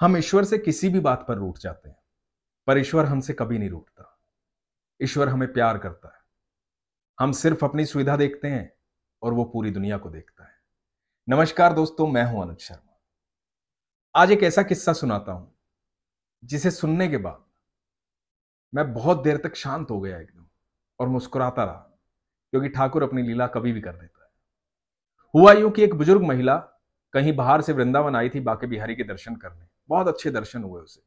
हम ईश्वर से किसी भी बात पर रूठ जाते हैं पर ईश्वर हमसे कभी नहीं रूठता ईश्वर हमें प्यार करता है हम सिर्फ अपनी सुविधा देखते हैं और वो पूरी दुनिया को देखता है नमस्कार दोस्तों मैं हूं अनुज शर्मा आज एक ऐसा किस्सा सुनाता हूं जिसे सुनने के बाद मैं बहुत देर तक शांत हो गया एकदम और मुस्कुराता रहा क्योंकि ठाकुर अपनी लीला कभी भी कर देता है हुआ यूं कि एक बुजुर्ग महिला कहीं बाहर से वृंदावन आई थी बाके बिहारी के दर्शन करने बहुत अच्छे दर्शन हुए उसे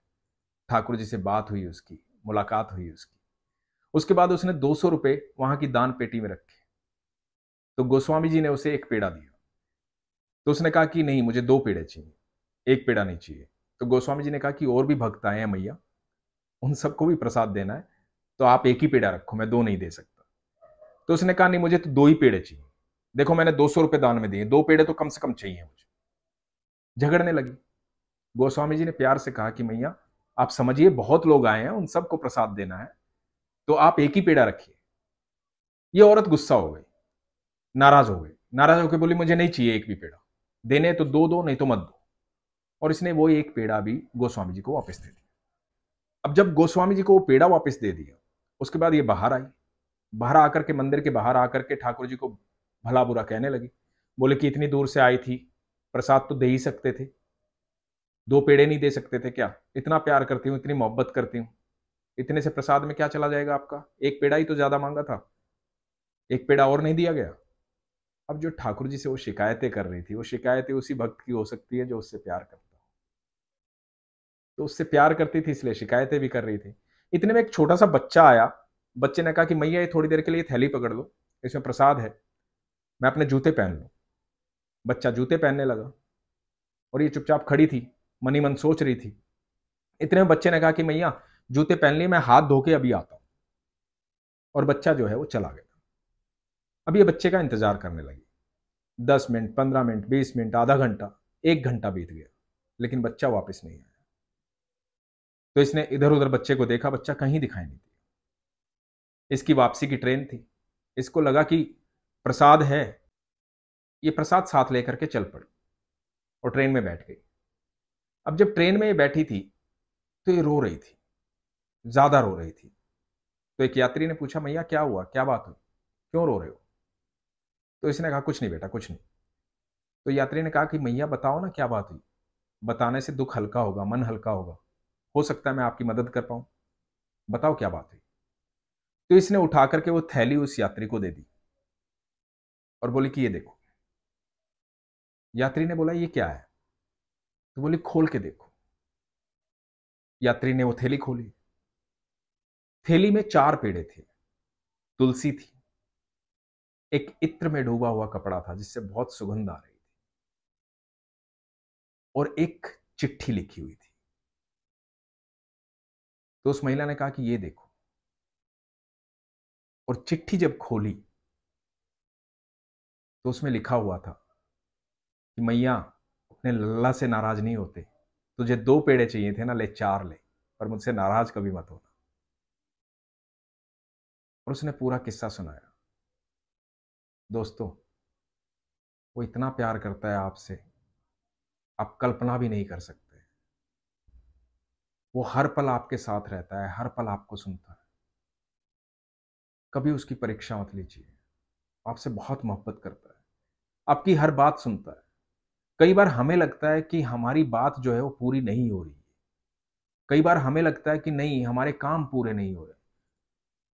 ठाकुर जी से बात हुई उसकी मुलाकात हुई उसकी उसके बाद उसने दो सौ रुपये वहां की दान पेटी में रखे तो गोस्वामी जी ने उसे एक पेड़ा दिया तो उसने कहा कि नहीं मुझे दो पेड़े चाहिए एक पेड़ा नहीं चाहिए तो गोस्वामी जी ने कहा कि और भी भक्त आए हैं मैया उन सबको भी प्रसाद देना है तो आप एक ही पेड़ा रखो मैं दो नहीं दे सकता तो उसने कहा नहीं मुझे तो दो ही पेड़े चाहिए देखो मैंने दो सौ रुपये दान में दिए दो पेड़े तो कम से कम चाहिए मुझे झगड़ने लगी गोस्वामी जी ने प्यार से कहा कि मैया आप समझिए बहुत लोग आए हैं उन सबको प्रसाद देना है तो आप एक ही पेड़ा रखिए ये औरत गुस्सा हो गई नाराज हो गई नाराज होकर बोली मुझे नहीं चाहिए एक भी पेड़ा देने तो दो दो नहीं तो मत दो और इसने वो एक पेड़ा भी गोस्वामी जी को वापस दे दिया अब जब गोस्वामी जी को वो पेड़ा वापस दे दिया उसके बाद ये बाहर आई बाहर आकर के मंदिर के बाहर आकर के ठाकुर जी को भला बुरा कहने लगी बोले कि इतनी दूर से आई थी प्रसाद तो दे ही सकते थे दो पेड़े नहीं दे सकते थे क्या इतना प्यार करती हूँ इतनी मोहब्बत करती हूँ इतने से प्रसाद में क्या चला जाएगा आपका एक पेड़ा ही तो ज्यादा मांगा था एक पेड़ा और नहीं दिया गया अब जो ठाकुर जी से वो शिकायतें कर रही थी वो शिकायतें उसी भक्त की हो सकती है जो उससे प्यार करता तो उससे प्यार करती थी इसलिए शिकायतें भी कर रही थी इतने में एक छोटा सा बच्चा आया बच्चे ने कहा कि मैया ये थोड़ी देर के लिए थैली पकड़ लो इसमें प्रसाद है मैं अपने जूते पहन लूँ बच्चा जूते पहनने लगा और ये चुपचाप खड़ी थी मनी मन सोच रही थी इतने में बच्चे ने कहा कि मैया जूते पहन लिए मैं हाथ धो के अभी आता हूँ और बच्चा जो है वो चला गया अब ये बच्चे का इंतजार करने लगी दस मिनट पंद्रह मिनट बीस मिनट आधा घंटा एक घंटा बीत गया लेकिन बच्चा वापस नहीं आया तो इसने इधर उधर बच्चे को देखा बच्चा कहीं दिखाई नहीं दिया इसकी वापसी की ट्रेन थी इसको लगा कि प्रसाद है ये प्रसाद साथ लेकर के चल पड़ी और ट्रेन में बैठ गई अब जब ट्रेन में ये बैठी थी तो ये रो रही थी ज़्यादा रो रही थी तो एक यात्री ने पूछा मैया क्या हुआ क्या बात हुई क्यों रो रहे हो तो इसने कहा कुछ नहीं बेटा कुछ नहीं तो यात्री ने कहा कि मैया बताओ ना क्या बात हुई बताने से दुख हल्का होगा मन हल्का होगा हो सकता है मैं आपकी मदद कर पाऊं बताओ क्या बात हुई तो इसने उठा करके वो थैली उस यात्री को दे दी और बोली कि ये देखो यात्री ने बोला ये क्या है तो बोली खोल के देखो यात्री ने वो थैली खोली थैली में चार पेड़े थे तुलसी थी एक इत्र में डूबा हुआ कपड़ा था जिससे बहुत सुगंध आ रही थी और एक चिट्ठी लिखी हुई थी तो उस महिला ने कहा कि ये देखो और चिट्ठी जब खोली तो उसमें लिखा हुआ था कि मैया अपने लल्ला से नाराज नहीं होते तुझे दो पेड़े चाहिए थे ना ले चार ले पर मुझसे नाराज कभी मत होना और उसने पूरा किस्सा सुनाया दोस्तों वो इतना प्यार करता है आपसे आप कल्पना भी नहीं कर सकते वो हर पल आपके साथ रहता है हर पल आपको सुनता है कभी उसकी परीक्षा मत लीजिए आपसे बहुत मोहब्बत करता है आपकी हर बात सुनता है कई बार हमें लगता है कि हमारी बात जो है वो पूरी नहीं हो रही कई बार हमें लगता है कि नहीं हमारे काम पूरे नहीं हो रहे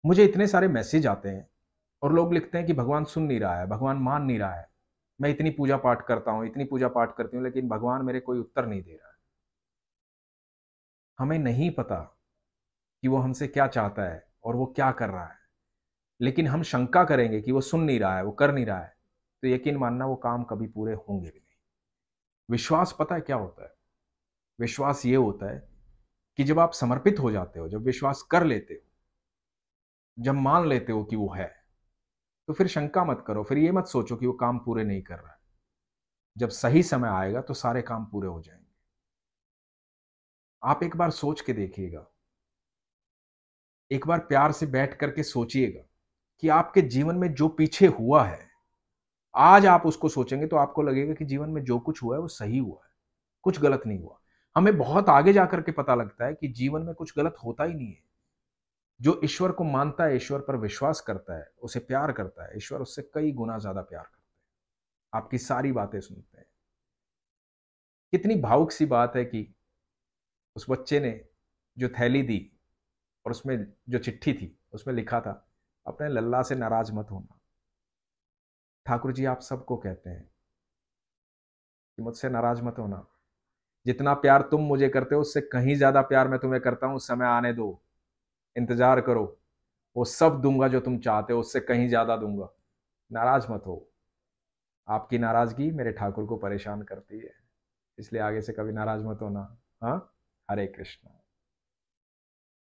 मुझे इतने सारे मैसेज आते हैं और लोग लिखते हैं कि भगवान सुन नहीं रहा है भगवान मान नहीं रहा है मैं इतनी पूजा पाठ करता हूँ इतनी पूजा पाठ करती हूँ लेकिन भगवान मेरे कोई उत्तर नहीं दे रहा है हमें नहीं पता कि वो हमसे क्या चाहता है और वो क्या कर रहा है लेकिन हम शंका करेंगे कि वो सुन नहीं रहा है वो कर नहीं रहा है तो यकीन मानना वो काम कभी पूरे होंगे भी विश्वास पता है क्या होता है विश्वास ये होता है कि जब आप समर्पित हो जाते हो जब विश्वास कर लेते हो जब मान लेते हो कि वो है तो फिर शंका मत करो फिर ये मत सोचो कि वो काम पूरे नहीं कर रहा है जब सही समय आएगा तो सारे काम पूरे हो जाएंगे आप एक बार सोच के देखिएगा एक बार प्यार से बैठ करके सोचिएगा कि आपके जीवन में जो पीछे हुआ है आज आप उसको सोचेंगे तो आपको लगेगा कि जीवन में जो कुछ हुआ है वो सही हुआ है कुछ गलत नहीं हुआ हमें बहुत आगे जा करके पता लगता है कि जीवन में कुछ गलत होता ही नहीं है जो ईश्वर को मानता है ईश्वर पर विश्वास करता है उसे प्यार करता है ईश्वर उससे कई गुना ज्यादा प्यार करता है आपकी सारी बातें सुनते हैं कितनी भावुक सी बात है कि उस बच्चे ने जो थैली दी और उसमें जो चिट्ठी थी उसमें लिखा था अपने लल्ला से नाराज मत होना ठाकुर जी आप सबको कहते हैं कि मुझसे नाराज मत होना जितना प्यार तुम मुझे करते हो उससे कहीं ज़्यादा प्यार मैं तुम्हें करता हूं समय आने दो इंतज़ार करो वो सब दूंगा जो तुम चाहते हो उससे कहीं ज़्यादा दूंगा नाराज मत हो आपकी नाराज़गी मेरे ठाकुर को परेशान करती है इसलिए आगे से कभी नाराज मत होना हाँ हरे कृष्णा